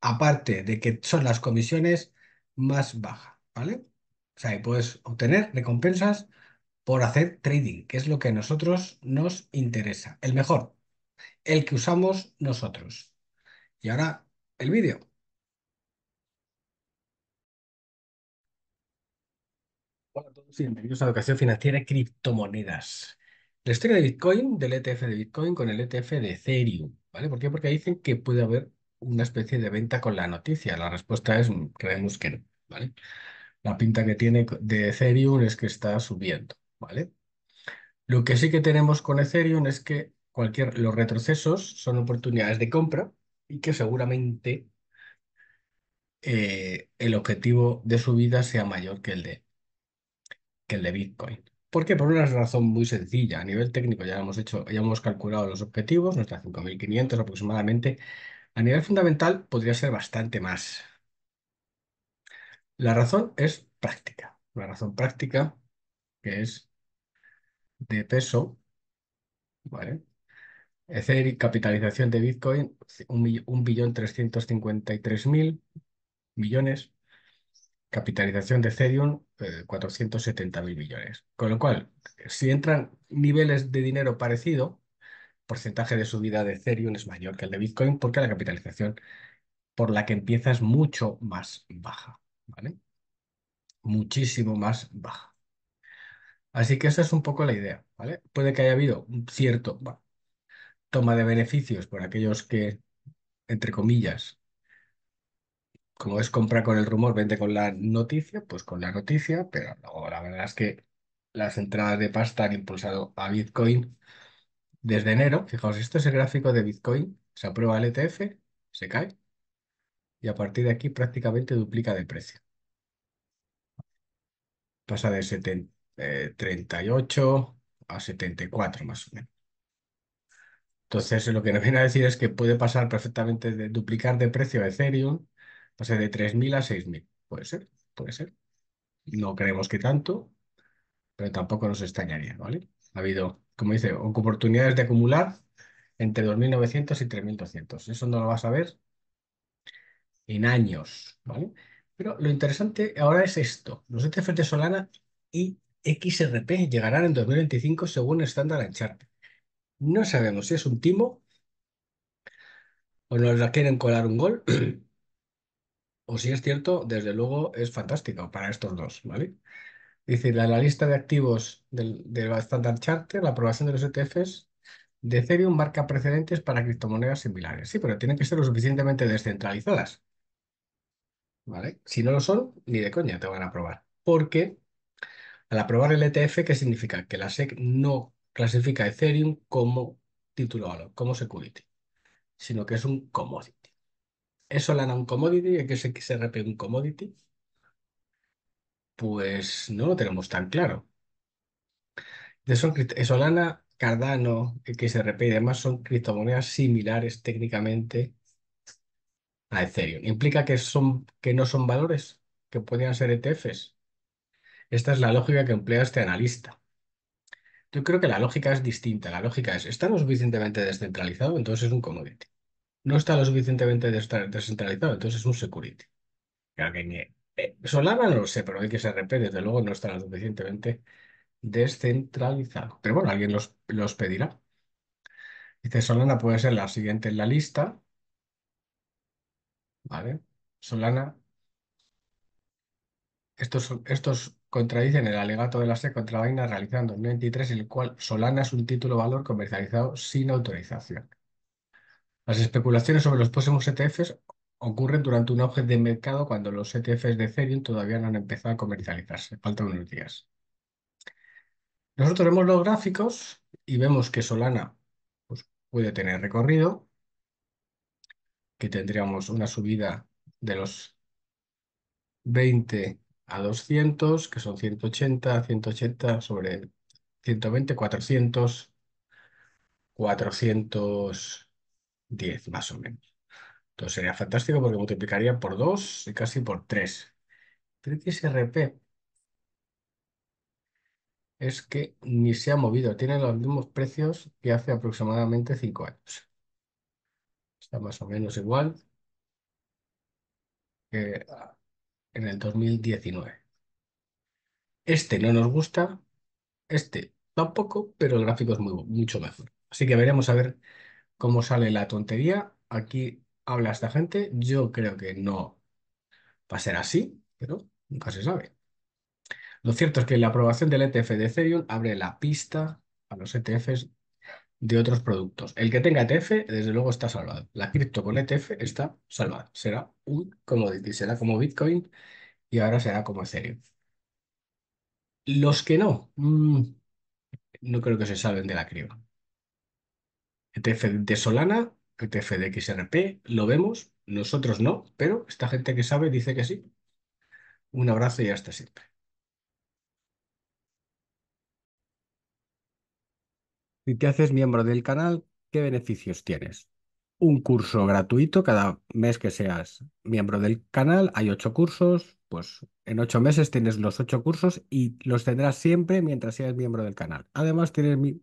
aparte de que son las comisiones más bajas, ¿vale? O sea, puedes obtener recompensas por hacer trading, que es lo que a nosotros nos interesa, el mejor, el que usamos nosotros. Y ahora el vídeo. Hola a todos y bienvenidos a Educación Financiera y Criptomonedas. La historia de Bitcoin, del ETF de Bitcoin con el ETF de Ethereum, ¿vale? ¿Por qué? Porque dicen que puede haber una especie de venta con la noticia. La respuesta es, mm, creemos que no, ¿vale? La pinta que tiene de Ethereum es que está subiendo, ¿vale? Lo que sí que tenemos con Ethereum es que cualquier, los retrocesos son oportunidades de compra y que seguramente eh, el objetivo de subida sea mayor que el de, que el de Bitcoin. ¿Por qué? Por una razón muy sencilla. A nivel técnico ya hemos hecho, ya hemos calculado los objetivos, nuestra 5.500 aproximadamente a nivel fundamental podría ser bastante más. La razón es práctica. La razón práctica que es de peso, ¿vale? Ether capitalización de Bitcoin, 1.353.000 millones. Capitalización de Ethereum, 470.000 eh, millones. Con lo cual, si entran niveles de dinero parecido, porcentaje de subida de Ethereum es mayor que el de Bitcoin porque la capitalización por la que empieza es mucho más baja, ¿vale? Muchísimo más baja. Así que esa es un poco la idea, ¿vale? Puede que haya habido un cierto toma de beneficios por aquellos que, entre comillas, como es compra con el rumor, vende con la noticia, pues con la noticia, pero luego la verdad es que las entradas de pasta han impulsado a Bitcoin desde enero, fijaos, esto es el gráfico de Bitcoin. Se aprueba el ETF, se cae y a partir de aquí prácticamente duplica de precio. Pasa de 38 eh, a 74 más o menos. Entonces, lo que nos viene a decir es que puede pasar perfectamente de duplicar de precio a Ethereum, sea de 3.000 a 6.000. Puede ser, puede ser. No creemos que tanto, pero tampoco nos extrañaría, ¿vale? Ha habido como dice, oportunidades de acumular entre 2.900 y 3.200. Eso no lo vas a ver en años, ¿vale? Pero lo interesante ahora es esto. Los ETF de Solana y XRP llegarán en 2025 según estándar en chart. No sabemos si es un timo o nos la quieren colar un gol o si es cierto, desde luego es fantástico para estos dos, ¿vale? Dice, la, lista de activos del, Standard Charter, la aprobación de los ETFs de Ethereum marca precedentes para criptomonedas similares. Sí, pero tienen que ser lo suficientemente descentralizadas. ¿Vale? Si no lo son, ni de coña te van a aprobar. Porque al aprobar el ETF, ¿qué significa? Que la SEC no clasifica Ethereum como título valor, como security, sino que es un commodity. ¿Eso la un commodity? que es XRP un commodity? Pues no lo tenemos tan claro. De Solana, Cardano, XRP y demás son criptomonedas similares técnicamente a Ethereum. ¿Implica que, son, que no son valores, que podrían ser ETFs? Esta es la lógica que emplea este analista. Yo creo que la lógica es distinta. La lógica es, ¿está lo suficientemente descentralizado? Entonces es un commodity. No está lo suficientemente descentralizado, entonces es un security. que Solana no lo sé, pero hay que se desde luego no estará suficientemente descentralizado. Pero bueno, alguien los, pedirá. Dice Solana puede ser la siguiente en la lista. ¿Vale? Solana. Estos, estos contradicen el alegato de la SEC contra Vaina realizado en 2023, el cual Solana es un título valor comercializado sin autorización. Las especulaciones sobre los próximos ETFs ocurren durante un auge de mercado cuando los ETFs de Ethereum todavía no han empezado a comercializarse. Faltan unos días. Nosotros vemos los gráficos y vemos que Solana pues, puede tener recorrido, que tendríamos una subida de los 20 a 200, que son 180, 180 sobre 120, 400, 410 más o menos. Entonces sería fantástico porque multiplicaría por 2 y casi por 3. Pero XRP es que ni se ha movido. Tiene los mismos precios que hace aproximadamente 5 años. Está más o menos igual que ah, en el 2019. Este no nos gusta, este tampoco, pero el gráfico es mucho mejor. Así que veremos a ver cómo sale la tontería. Aquí habla esta gente. Yo creo que no va a ser así, pero nunca se sabe. Lo cierto es que la aprobación del ETF de Ethereum abre la pista a los ETFs de otros productos. El que tenga ETF, desde luego, está salvado. La cripto con ETF está salvada. Será un commodity, será como Bitcoin y ahora será como Ethereum. Los que no, mm, no creo que se salven de la criba. ETF de Solana ETF de XRP, lo vemos, nosotros no, pero esta gente que sabe dice que sí. Un abrazo y hasta siempre. Si te haces miembro del canal, ¿qué beneficios tienes? Un curso gratuito cada mes que seas miembro del canal. Hay ocho cursos, pues en ocho meses tienes los ocho cursos y los tendrás siempre mientras seas miembro del canal. Además, tienes mi